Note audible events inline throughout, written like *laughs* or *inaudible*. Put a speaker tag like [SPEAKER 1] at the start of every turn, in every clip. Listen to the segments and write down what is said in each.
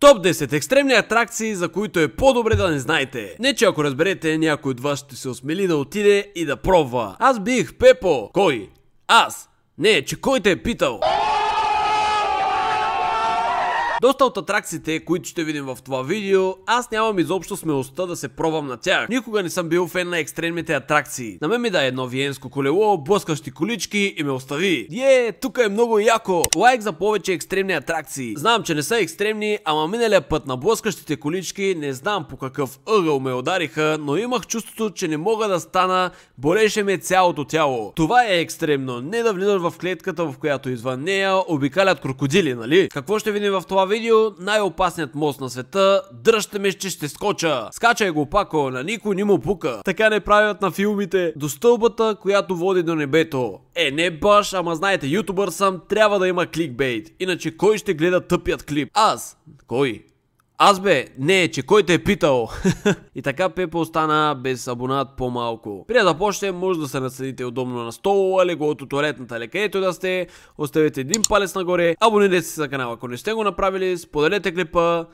[SPEAKER 1] Топ 10 екстремни атракции, за които е по-добре да не знаете. Не че ако разберете, някой от вас ще се осмели да отиде и да пробва. Аз бих Пепо. Кой? Аз. Не, че кой те е питал? Доста от атракциите, които ще видим в това видео, аз нямам изобщо смелостта да се пробвам на тях. Никога не съм бил фен на екстремните атракции. На мен ми да едно виенско колело, блъскащи колички и ме остави. Е, тук е много яко. Лайк за повече екстремни атракции. Знам, че не са екстремни, ама миналия път на блъскащите колички не знам по какъв ъгъл ме удариха, но имах чувството, че не мога да стана, болеше ме цялото тяло. Това е екстремно, не да влизаш в клетката, в която извън нея обикалят крокодили, нали? Какво ще видим в това видео? видео най-опасният мост на света. Дръжте ме, че ще скоча. Скачай го пако, на никой не му пука. Така не правят на филмите. До стълбата, която води до небето. Е, не баш, ама знаете, ютубър съм, трябва да има кликбейт. Иначе кой ще гледа тъпият клип? Аз. Кой? Аз бе, не, че кой те е питал? *laughs* и така Пепо остана без абонат по-малко. Преди да почнем, може да се наседите удобно на стола, лего от туалетната или където да сте. Оставете един палец нагоре, абонирайте се за канала, ако не сте го направили, споделете клипа.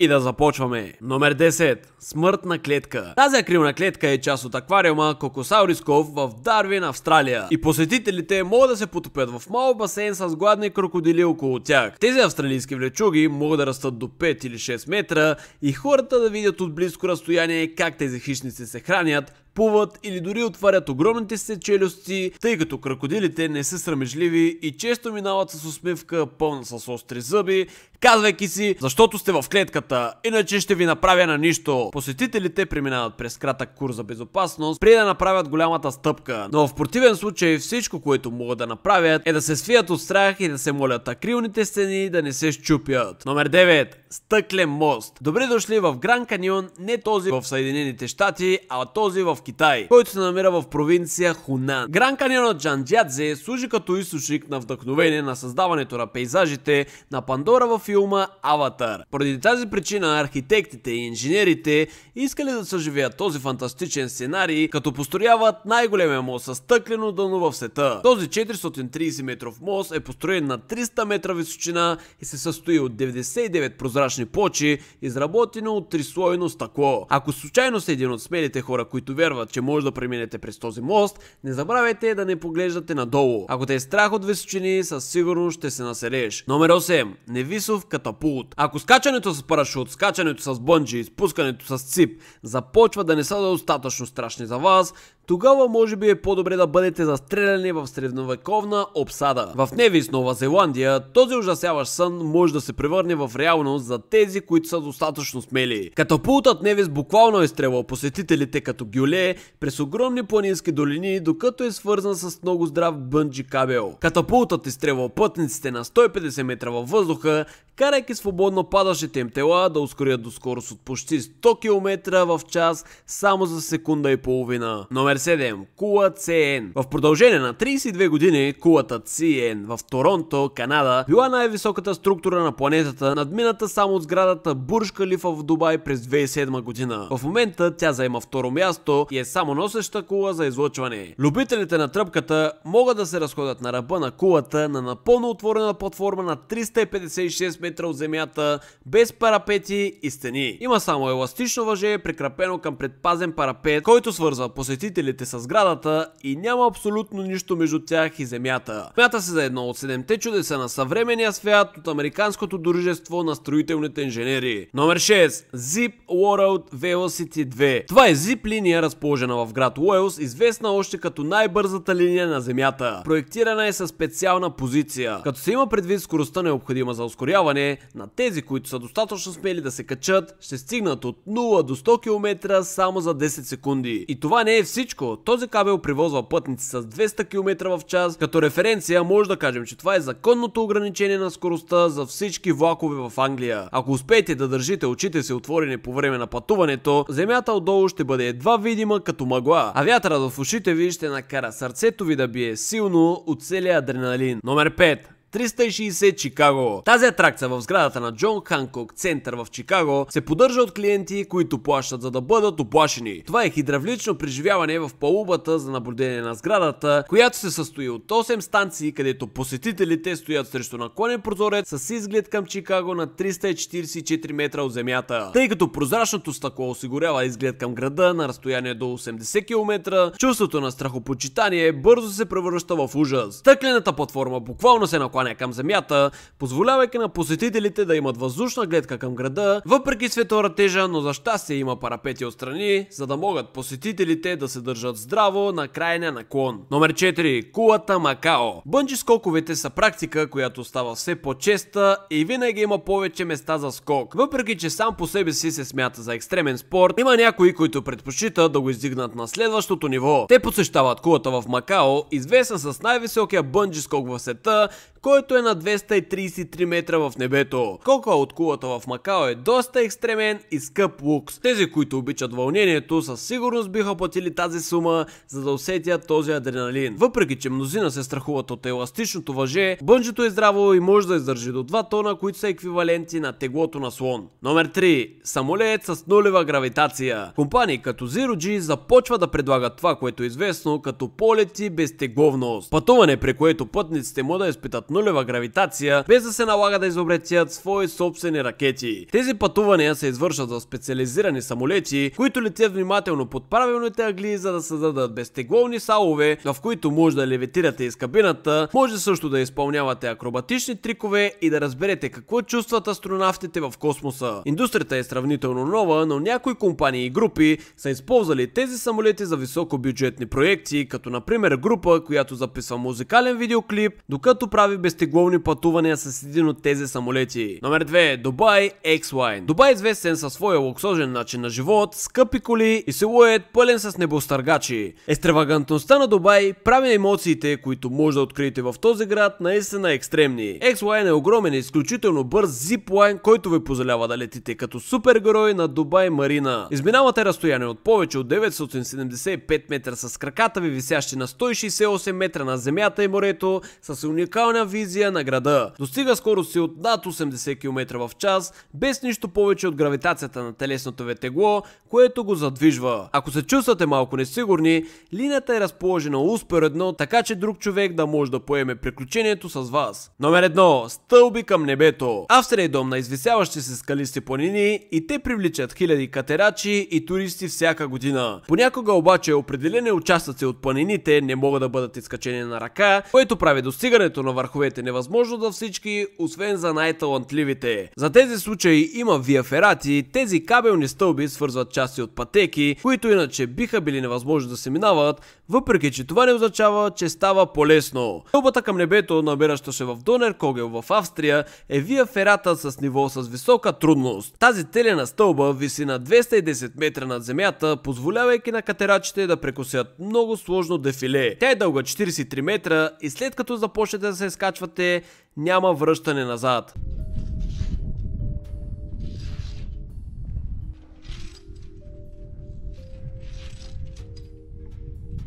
[SPEAKER 1] И да започваме. Номер 10. Смъртна клетка. Тази акрилна клетка е част от аквариума Кокосаурис Ков в Дарвин, Австралия. И посетителите могат да се потопят в мал басейн с гладни крокодили около тях. Тези австралийски влечуги могат да растат до 5 или 6 метра и хората да видят от близко разстояние как тези хищници се хранят, изплуват или дори отварят огромните си челюсти, тъй като крокодилите не са срамежливи и често минават с усмивка пълна с остри зъби, казвайки си, защото сте в клетката, иначе ще ви направя на нищо. Посетителите преминават през кратък курс за безопасност, преди да направят голямата стъпка. Но в противен случай всичко, което могат да направят е да се свият от страх и да се молят акрилните стени да не се щупят. Номер 9. Стъклен мост. Добре дошли в Гран Каньон, не този в Съединените щати, а този в Китай, който се намира в провинция Хунан. Гран Каньонът Джанджядзе служи като източник на вдъхновение на създаването на пейзажите на Пандора във филма Аватар. Поради тази причина архитектите и инженерите искали да съживеят този фантастичен сценарий, като построяват най-големия мост с тъклено дъно в света. Този 430 метров мост е построен на 300 метра височина и се състои от 99 прозрачни плочи, изработено от трислойно стъкло. Ако случайно са един от смелите хора, които вярват обяснява, че може да преминете през този мост, не забравяйте да не поглеждате надолу. Ако те е страх от височини, със сигурност ще се населееш. Номер 8. Невисов катапулт. Ако скачането с парашют, скачането с бънджи, спускането с цип започва да не са достатъчно страшни за вас, тогава може би е по-добре да бъдете застреляни в средновековна обсада. В Невис, Нова Зеландия, този ужасяващ сън може да се превърне в реалност за тези, които са достатъчно смели. Катапултът Невис буквално е стрелал посетителите като гюле през огромни планински долини, докато е свързан с много здрав бънджи кабел. Катапултът е стрелал пътниците на 150 метра във въздуха, карайки свободно падащите им тела да ускорят до скорост от почти 100 км в час само за секунда и половина. Номер Номер Кула Циен. В продължение на 32 години кулата Циен в Торонто, Канада, била най-високата структура на планетата, надмината само от сградата Бурж Калифа в Дубай през 2007 година. В момента тя заема второ място и е само носеща кула за излъчване. Любителите на тръпката могат да се разходят на ръба на кулата на напълно отворена платформа на 356 метра от земята, без парапети и стени. Има само еластично въже, прикрапено към предпазен парапет, който свързва посетители парцелите са сградата и няма абсолютно нищо между тях и земята. Мята се за едно от седемте чудеса на съвременния свят от Американското дружество на строителните инженери. Номер 6. Zip World Velocity 2. Това е Zip линия, разположена в град Уелс, известна още като най-бързата линия на земята. Проектирана е със специална позиция. Като се има предвид скоростта необходима за ускоряване, на тези, които са достатъчно смели да се качат, ще стигнат от 0 до 100 км само за 10 секунди. И това не е всичко, всичко, Този кабел привозва пътници с 200 км в час. Като референция може да кажем, че това е законното ограничение на скоростта за всички влакове в Англия. Ако успеете да държите очите си отворени по време на пътуването, земята отдолу ще бъде едва видима като мъгла, а вятъра в ушите ви ще накара сърцето ви да бие силно от целия адреналин. Номер 5. 360 Чикаго. Тази атракция в сградата на Джон Ханкок Център в Чикаго се поддържа от клиенти, които плащат за да бъдат оплашени. Това е хидравлично преживяване в палубата за наблюдение на сградата, която се състои от 8 станции, където посетителите стоят срещу наклонен прозорец с изглед към Чикаго на 344 метра от земята. Тъй като прозрачното стъкло осигурява изглед към града на разстояние до 80 км, чувството на страхопочитание бързо се превръща в ужас. Тъклената платформа буквално се наклоня накланя към земята, позволявайки на посетителите да имат въздушна гледка към града, въпреки светора тежа, но за щастие има парапети отстрани, за да могат посетителите да се държат здраво на крайния наклон. Номер 4. Кулата Макао. Бънджи скоковете са практика, която става все по-честа и винаги има повече места за скок. Въпреки, че сам по себе си се смята за екстремен спорт, има някои, които предпочитат да го издигнат на следващото ниво. Те посещават кулата в Макао, известен с най-високия бънджи скок в света, който е на 233 метра в небето. Кока от кулата в Макао е доста екстремен и скъп лукс. Тези, които обичат вълнението, със сигурност биха платили тази сума, за да усетят този адреналин. Въпреки, че мнозина се страхуват от еластичното въже, бънджето е здраво и може да издържи до 2 тона, които са еквиваленти на теглото на слон. Номер 3. Самолет с нулева гравитация. Компании като Zero G започва да предлагат това, което е известно като полети без тегловност. Пътуване, при което пътниците му да изпитат нулева гравитация, без да се налага да изобретят свои собствени ракети. Тези пътувания се извършват в специализирани самолети, които летят внимателно под правилните агли, за да създадат безтегловни салове, в които може да левитирате из кабината, може също да изпълнявате акробатични трикове и да разберете какво чувстват астронавтите в космоса. Индустрията е сравнително нова, но някои компании и групи са използвали тези самолети за високобюджетни проекти, като например група, която записва музикален видеоклип, докато прави безтегловни пътувания с един от тези самолети. Номер 2. Е Дубай X-Line. Дубай е известен със своя луксозен начин на живот, скъпи коли и силует пълен с небостъргачи. Естравагантността на Дубай прави емоциите, които може да откриете в този град, наистина екстремни. X-Line е огромен и изключително бърз зиплайн, който ви позволява да летите като супергерой на Дубай Марина. Изминавате разстояние от повече от 975 метра с краката ви висящи на 168 метра на земята и морето с уникалния визия на града. Достига скорост си от над 80 км в час, без нищо повече от гравитацията на телесното ви тегло, което го задвижва. Ако се чувствате малко несигурни, линията е разположена успоредно, така че друг човек да може да поеме приключението с вас. Номер 1. Стълби към небето. Австрия е дом на извисяващи се скалисти планини и те привличат хиляди катерачи и туристи всяка година. Понякога обаче определени участъци от планините не могат да бъдат изкачени на ръка, което прави достигането на върху блоковете невъзможно за всички, освен за най-талантливите. За тези случаи има виаферати, тези кабелни стълби свързват части от пътеки, които иначе биха били невъзможно да се минават, въпреки че това не означава, че става по-лесно. Стълбата към небето, намираща се в Донер Когел в Австрия, е виаферата с ниво с висока трудност. Тази телена стълба виси на 210 метра над земята, позволявайки на катерачите да прекосят много сложно дефиле. Тя е дълга 43 метра и след като започнете да се изкачате закачвате, няма връщане назад.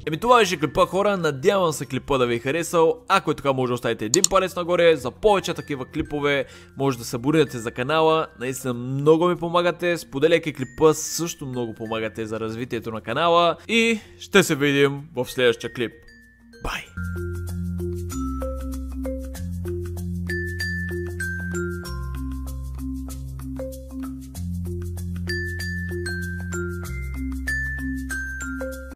[SPEAKER 1] Еми това беше клипа хора, надявам се клипа да ви е харесал, ако е така може да оставите един палец нагоре, за повече такива клипове може да се абонирате за канала, наистина много ми помагате, споделяйки клипа също много помагате за развитието на канала и ще се видим в следващия клип. Bye!